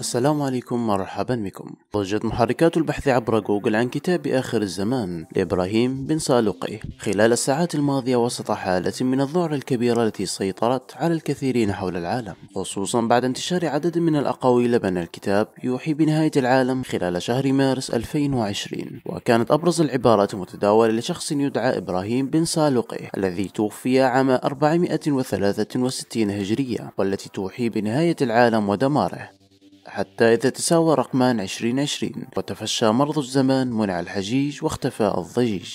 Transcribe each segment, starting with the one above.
السلام عليكم مرحبا بكم ضجت محركات البحث عبر جوجل عن كتاب آخر الزمان لإبراهيم بن سالوقي خلال الساعات الماضية وسط حالة من الذعر الكبيرة التي سيطرت على الكثيرين حول العالم خصوصا بعد انتشار عدد من الأقاويل بأن الكتاب يوحي بنهاية العالم خلال شهر مارس 2020 وكانت أبرز العبارات متداولة لشخص يدعى إبراهيم بن سالوقي الذي توفي عام 463 هجرية والتي توحي بنهاية العالم ودماره حتى إذا تساوى رقمان 2020 وتفشى مرض الزمان منع الحجيج واختفى الضجيج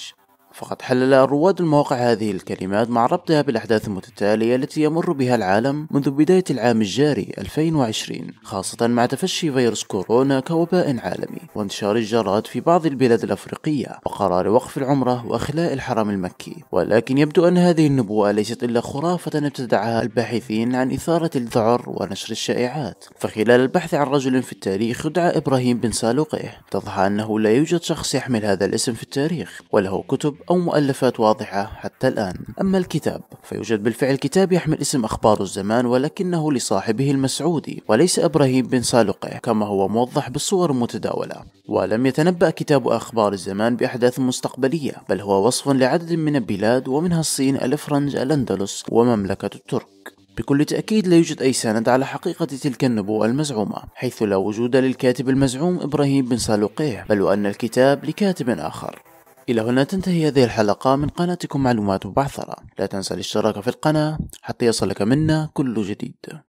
فقد حلل رواد المواقع هذه الكلمات مع ربطها بالأحداث المتتالية التي يمر بها العالم منذ بداية العام الجاري 2020 خاصة مع تفشي فيروس كورونا كوباء عالمي وانتشار الجراد في بعض البلاد الأفريقية وقرار وقف العمرة وإخلاء الحرم المكي ولكن يبدو أن هذه النبوءة ليست إلا خرافة ابتدعها الباحثين عن إثارة الذعر ونشر الشائعات فخلال البحث عن رجل في التاريخ يدعى إبراهيم بن سالوقه تضح أنه لا يوجد شخص يحمل هذا الاسم في التاريخ وله كتب أو مؤلفات واضحة حتى الآن أما الكتاب فيوجد بالفعل كتاب يحمل اسم أخبار الزمان ولكنه لصاحبه المسعودي وليس إبراهيم بن سالقه كما هو موضح بالصور المتداولة ولم يتنبأ كتاب أخبار الزمان بأحداث مستقبلية بل هو وصف لعدد من البلاد ومنها الصين الإفرنج الأندلس ومملكة الترك بكل تأكيد لا يوجد أي سند على حقيقة تلك النبوءة المزعومة حيث لا وجود للكاتب المزعوم إبراهيم بن سالوقيه بل وأن الكتاب لكاتب آخر إلى هنا تنتهي هذه الحلقة من قناتكم معلومات مبعثرة لا تنسى الاشتراك في القناة حتى يصلك منا كل جديد